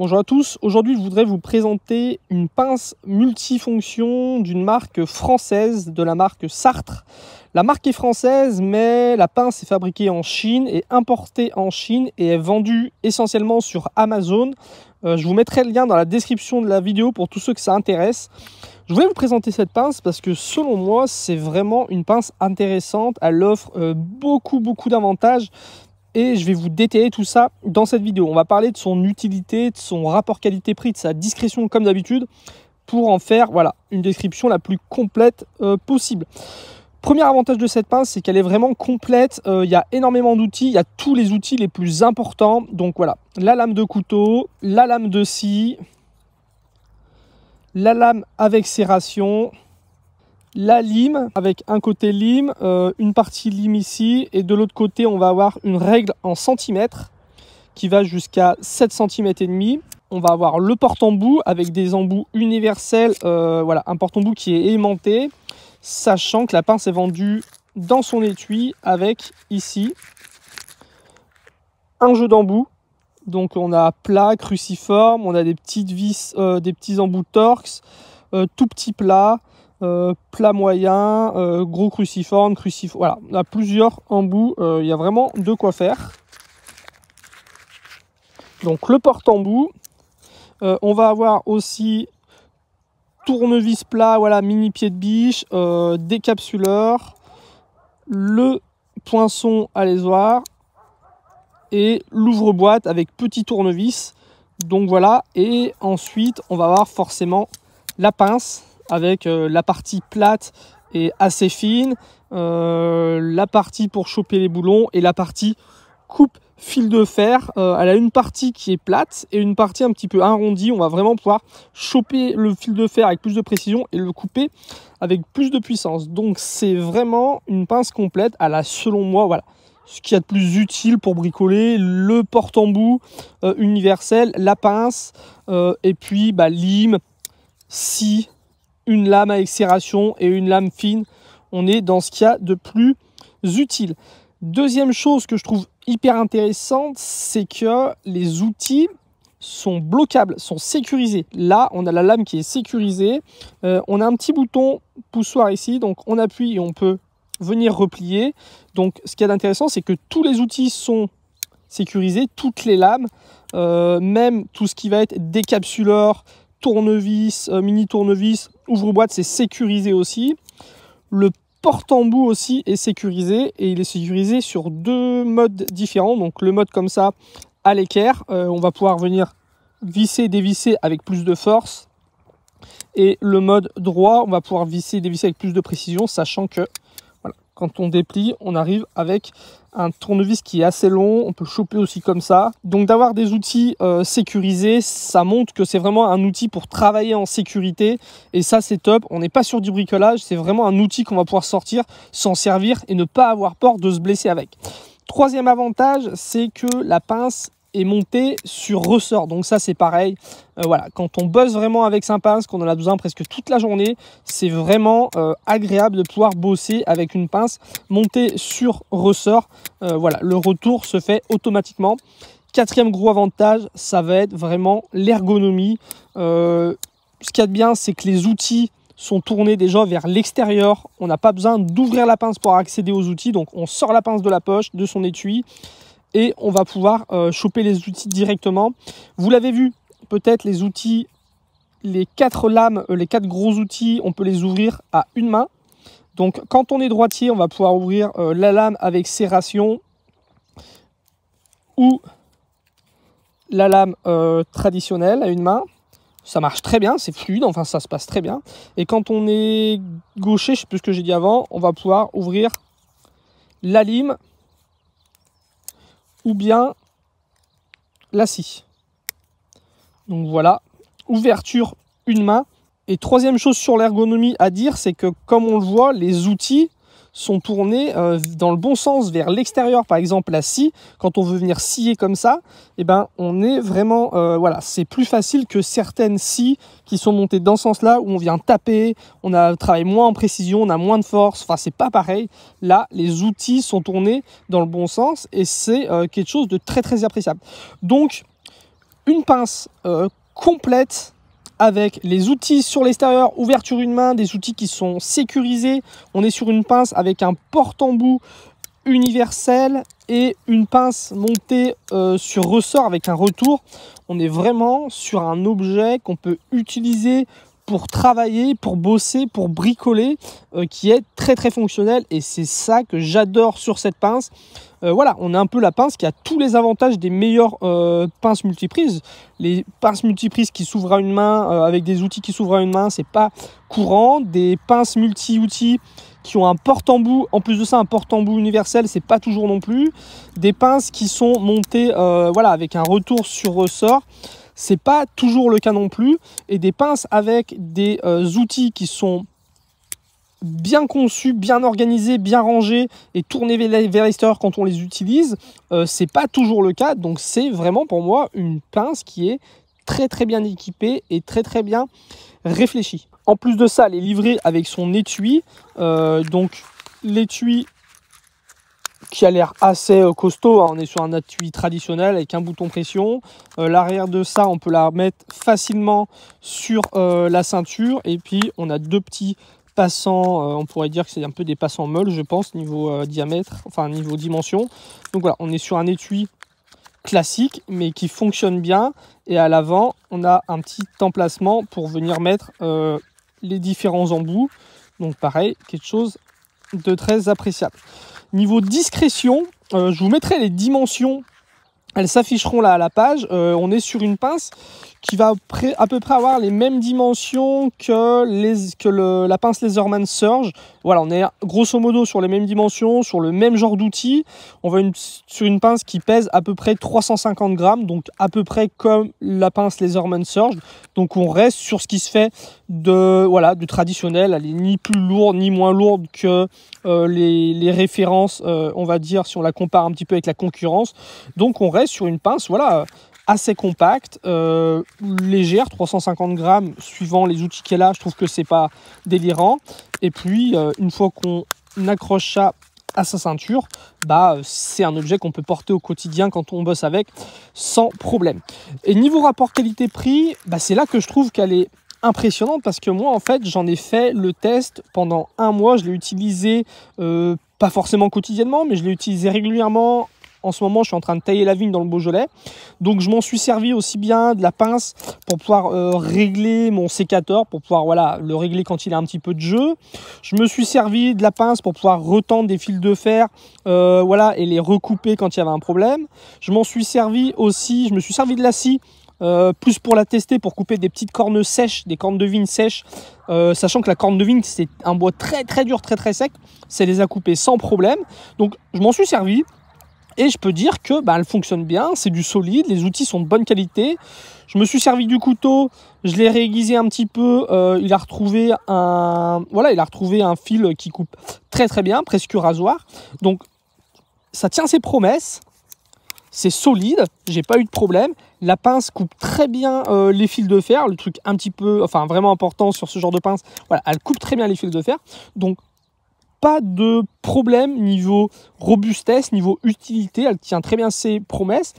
Bonjour à tous, aujourd'hui je voudrais vous présenter une pince multifonction d'une marque française, de la marque Sartre. La marque est française mais la pince est fabriquée en Chine et importée en Chine et est vendue essentiellement sur Amazon. Euh, je vous mettrai le lien dans la description de la vidéo pour tous ceux que ça intéresse. Je voulais vous présenter cette pince parce que selon moi c'est vraiment une pince intéressante. Elle offre euh, beaucoup beaucoup d'avantages et je vais vous détailler tout ça dans cette vidéo. On va parler de son utilité, de son rapport qualité-prix, de sa discrétion comme d'habitude pour en faire voilà, une description la plus complète euh, possible. Premier avantage de cette pince, c'est qu'elle est vraiment complète. Euh, il y a énormément d'outils, il y a tous les outils les plus importants. Donc voilà, la lame de couteau, la lame de scie, la lame avec serration, la lime avec un côté lime, euh, une partie lime ici et de l'autre côté on va avoir une règle en centimètres qui va jusqu'à 7 cm et demi. On va avoir le porte embout avec des embouts universels, euh, voilà, un porte embout qui est aimanté, sachant que la pince est vendue dans son étui avec ici un jeu d'embout. Donc on a plat, cruciforme, on a des petites vis, euh, des petits embouts torx, tout petit plat, euh, plat moyen, euh, gros cruciforme, cruciforme. Voilà, on a plusieurs embouts. Euh, il y a vraiment de quoi faire. Donc le porte-embout. on va avoir aussi tournevis plat, voilà, mini pied de biche, décapsuleur, le poinçon à lésoir et l'ouvre-boîte avec petit tournevis. Donc voilà, et ensuite on va avoir forcément la pince avec euh, la partie plate et assez fine, euh, la partie pour choper les boulons et la partie coupe fil de fer. Euh, elle a une partie qui est plate et une partie un petit peu arrondie. On va vraiment pouvoir choper le fil de fer avec plus de précision et le couper avec plus de puissance. Donc c'est vraiment une pince complète. Elle a selon moi, voilà, ce qu'il y a de plus utile pour bricoler, le porte-embout universel, la pince et puis bah, lime, scie, une lame à excération et une lame fine. On est dans ce qu'il y a de plus utile. Deuxième chose que je trouve hyper intéressante, c'est que les outils sont bloquables, sont sécurisés. Là, on a la lame qui est sécurisée. Euh, on a un petit bouton poussoir ici, donc on appuie et on peut venir replier. Donc ce qui est d'intéressant, c'est que tous les outils sont sécurisés, toutes les lames, euh, même tout ce qui va être décapsuleur, tournevis, euh, mini tournevis, ouvre-boîte, c'est sécurisé aussi. Le porte-embout aussi est sécurisé et il est sécurisé sur deux modes différents. Donc le mode comme ça à l'équerre, euh, on va pouvoir venir visser, dévisser avec plus de force. Et le mode droit, on va pouvoir visser, dévisser avec plus de précision, sachant que quand on déplie, on arrive avec un tournevis qui est assez long, on peut choper aussi comme ça. Donc d'avoir des outils euh, sécurisés, ça montre que c'est vraiment un outil pour travailler en sécurité et ça c'est top. On n'est pas sur du bricolage, c'est vraiment un outil qu'on va pouvoir sortir, s'en servir et ne pas avoir peur de se blesser avec. Troisième avantage, c'est que la pince et monter sur ressort. Donc ça c'est pareil. Euh, voilà, quand on bosse vraiment avec sa pince qu'on en a besoin presque toute la journée, c'est vraiment euh, agréable de pouvoir bosser avec une pince montée sur ressort. Euh, voilà, le retour se fait automatiquement. Quatrième gros avantage, ça va être vraiment l'ergonomie. ce qu'il y a de bien, c'est que les outils sont tournés déjà vers l'extérieur. On n'a pas besoin d'ouvrir la pince pour accéder aux outils. Donc on sort la pince de la poche, de son étui et on va pouvoir euh, choper les outils directement. Vous l'avez vu, peut-être les outils, les quatre lames, euh, les quatre gros outils, on peut les ouvrir à une main. Donc quand on est droitier, on va pouvoir ouvrir euh, la lame avec serration ou la lame traditionnelle à une main. Ça marche très bien, c'est fluide, enfin ça se passe très bien. Et quand on est gaucher, je sais plus ce que j'ai dit avant, on va pouvoir ouvrir la lime ou bien la scie. Donc voilà, ouverture une main. Et troisième chose sur l'ergonomie à dire, c'est que comme on le voit, les outils sont tournés euh, dans le bon sens vers l'extérieur. Par exemple, la scie, quand on veut venir scier comme ça, eh ben, on est vraiment, euh, voilà, c'est plus facile que certaines scies qui sont montées dans ce sens-là où on vient taper, on a travaillé moins en précision, on a moins de force. Enfin, c'est pas pareil. Là, les outils sont tournés dans le bon sens et c'est euh, quelque chose de très très appréciable. Donc, une pince complète avec les outils sur l'extérieur, ouverture une main, des outils qui sont sécurisés. On est sur une pince avec un porte-embout universel et une pince montée euh, sur ressort avec un retour. On est vraiment sur un objet qu'on peut utiliser pour travailler, pour bosser, pour bricoler, euh, qui est très très fonctionnel et c'est ça que j'adore sur cette pince. Euh, voilà, on a un peu la pince qui a tous les avantages des meilleures euh, pinces multiprises. Les pinces multiprises qui s'ouvrent à une main, avec des outils qui s'ouvrent à une main, c'est pas courant. Des pinces multi-outils qui ont un porte-embout, en plus de ça un porte-embout universel, c'est pas toujours non plus. Des pinces qui sont montées voilà, avec un retour sur ressort. C'est pas toujours le cas non plus. Et des pinces avec des euh, outils qui sont bien conçus, bien organisés, bien rangés et tournés vers l'extérieur quand on les utilise, euh, c'est pas toujours le cas. Donc c'est vraiment pour moi une pince qui est très très bien équipée et très très bien réfléchie. En plus de ça, elle est livrée avec son étui. Euh, donc l'étui qui a l'air assez euh, costaud. Hein. On est sur un étui traditionnel avec un bouton pression. Euh, l'arrière de ça, on peut la mettre facilement sur euh, la ceinture. Et puis, on a deux petits passants. on pourrait dire que c'est un peu des passants molles, je pense, niveau diamètre, enfin niveau dimension. Donc voilà, on est sur un étui classique, mais qui fonctionne bien. Et à l'avant, on a un petit emplacement pour venir mettre les différents embouts. Donc pareil, quelque chose de très appréciable. Niveau discrétion, euh, je vous mettrai les dimensions. Elles s'afficheront là à la page. Euh, on est sur une pince qui va à peu près avoir les mêmes dimensions que, la pince Laserman Surge. Voilà, on est grosso modo sur les mêmes dimensions, sur le même genre d'outil. On va sur une pince qui pèse à peu près 350 grammes, donc à peu près comme la pince Laserman Surge. Donc on reste sur ce qui se fait de, voilà, du traditionnel. Elle est ni plus lourde ni moins lourde que euh, les, références, euh, on va dire, si on la compare un petit peu avec la concurrence. Donc on reste sur une pince, voilà assez compacte, euh, légère, 350 grammes suivant les outils qu'elle a, je trouve que c'est pas délirant. Et puis euh, une fois qu'on accroche ça à sa ceinture, bah euh, c'est un objet qu'on peut porter au quotidien quand on bosse avec sans problème. Et niveau rapport qualité-prix, bah, c'est là que je trouve qu'elle est impressionnante parce que moi en fait j'en ai fait le test pendant un mois, je l'ai utilisé pas forcément quotidiennement, mais je l'ai utilisé régulièrement en ce moment, je suis en train de tailler la vigne dans le Beaujolais. Donc, je m'en suis servi aussi bien de la pince pour pouvoir euh, régler mon sécateur, pour pouvoir voilà, le régler quand il a un petit peu de jeu. Je me suis servi de la pince pour pouvoir retendre des fils de fer euh, voilà, et les recouper quand il y avait un problème. Je m'en suis servi aussi, je me suis servi de la scie euh, plus pour la tester, pour couper des petites cornes sèches, des cornes de vigne sèches, sachant que la corne de vigne c'est un bois très très dur, très très sec, ça les a coupées sans problème. Donc je m'en suis servi, et je peux dire que bah, elle fonctionne bien, c'est du solide, les outils sont de bonne qualité. Je me suis servi du couteau, je l'ai réaiguisé un petit peu. Euh, il a retrouvé un, voilà, il a retrouvé un fil qui coupe très très bien, presque rasoir. Donc ça tient ses promesses. C'est solide, j'ai pas eu de problème. La pince coupe très bien euh, les fils de fer, le truc un petit peu, enfin vraiment important sur ce genre de pince. Voilà, elle coupe très bien les fils de fer. Donc pas de problème, niveau robustesse, niveau utilité. Elle tient très bien ses promesses.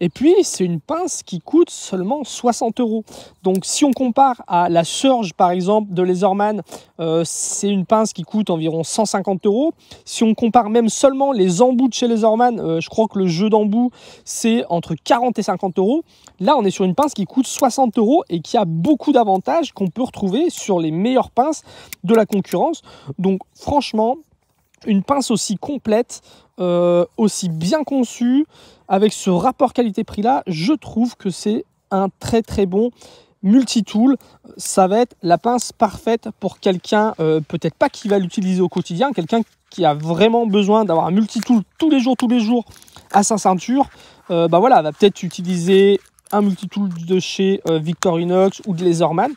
Et puis, c'est une pince qui coûte seulement 60 euros. Donc, si on compare à la Surge, par exemple, de Les euh, c'est une pince qui coûte environ 150 euros. Si on compare même seulement les embouts de chez Les euh, je crois que le jeu d'embout c'est entre 40 et 50 euros. Là, on est sur une pince qui coûte 60 euros et qui a beaucoup d'avantages qu'on peut retrouver sur les meilleures pinces de la concurrence. Donc, franchement, une pince aussi complète, euh, aussi bien conçue, avec ce rapport qualité-prix là, je trouve que c'est un très très bon multi-tool. Ça va être la pince parfaite pour quelqu'un, euh, peut-être pas qui va l'utiliser au quotidien, quelqu'un qui a vraiment besoin d'avoir un multi-tool tous les jours, tous les jours à sa ceinture. Ben voilà, va peut-être utiliser un multitool de chez euh, Victorinox ou de Laserman,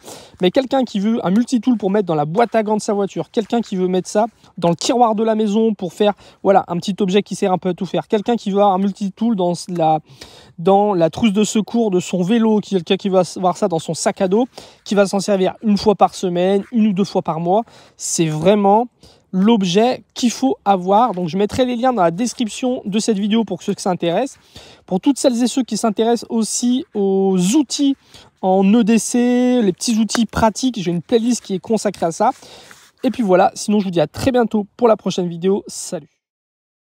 mais quelqu'un qui veut un multitool pour mettre dans la boîte à gants de sa voiture, quelqu'un qui veut mettre ça dans le tiroir de la maison pour faire voilà un petit objet qui sert un peu à tout faire, quelqu'un qui veut avoir un multitool dans la dans la trousse de secours de son vélo, quelqu'un qui va avoir ça dans son sac à dos, qui va s'en servir une fois par semaine, une ou deux fois par mois, c'est vraiment l'objet qu'il faut avoir. Donc je mettrai les liens dans la description de cette vidéo pour ceux qui s'intéressent. Pour toutes celles et ceux qui s'intéressent aussi aux outils en EDC, les petits outils pratiques, j'ai une playlist qui est consacrée à ça. Et puis voilà, sinon je vous dis à très bientôt pour la prochaine vidéo. Salut